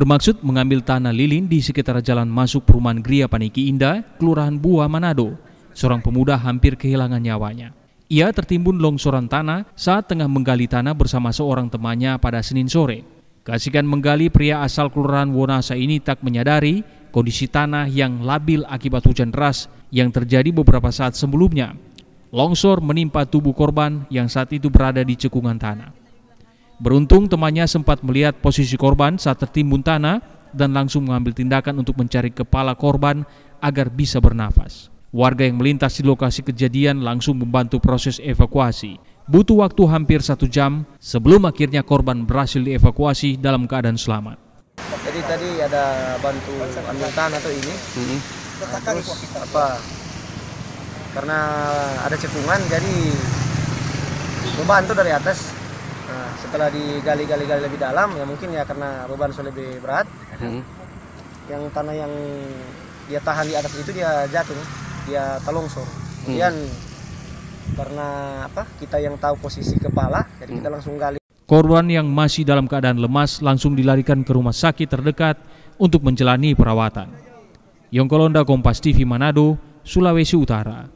bermaksud mengambil tanah lilin di sekitar jalan masuk perumahan Gria Paniki Indah, Kelurahan Buah, Manado. Seorang pemuda hampir kehilangan nyawanya. Ia tertimbun longsoran tanah saat tengah menggali tanah bersama seorang temannya pada Senin sore. Kasihkan menggali pria asal Kelurahan Wonasa ini tak menyadari kondisi tanah yang labil akibat hujan deras yang terjadi beberapa saat sebelumnya. Longsor menimpa tubuh korban yang saat itu berada di cekungan tanah. Beruntung temannya sempat melihat posisi korban saat tertimbun tanah dan langsung mengambil tindakan untuk mencari kepala korban agar bisa bernafas. Warga yang melintas di lokasi kejadian langsung membantu proses evakuasi. Butuh waktu hampir satu jam sebelum akhirnya korban berhasil dievakuasi dalam keadaan selamat. Jadi tadi ada bantu ambil atau ini, hmm. terus apa? Karena ada cekungan jadi membantu dari atas Nah, setelah digali-gali-gali lebih dalam ya mungkin ya karena beban sudah lebih berat. Hmm. Yang tanah yang dia tahan di atas itu dia jatuh, dia terlongsor. Hmm. Kemudian hmm. karena apa? Kita yang tahu posisi kepala, jadi hmm. kita langsung gali. Korban yang masih dalam keadaan lemas langsung dilarikan ke rumah sakit terdekat untuk menjalani perawatan. Yongkolonda Kompas TV Manado, Sulawesi Utara.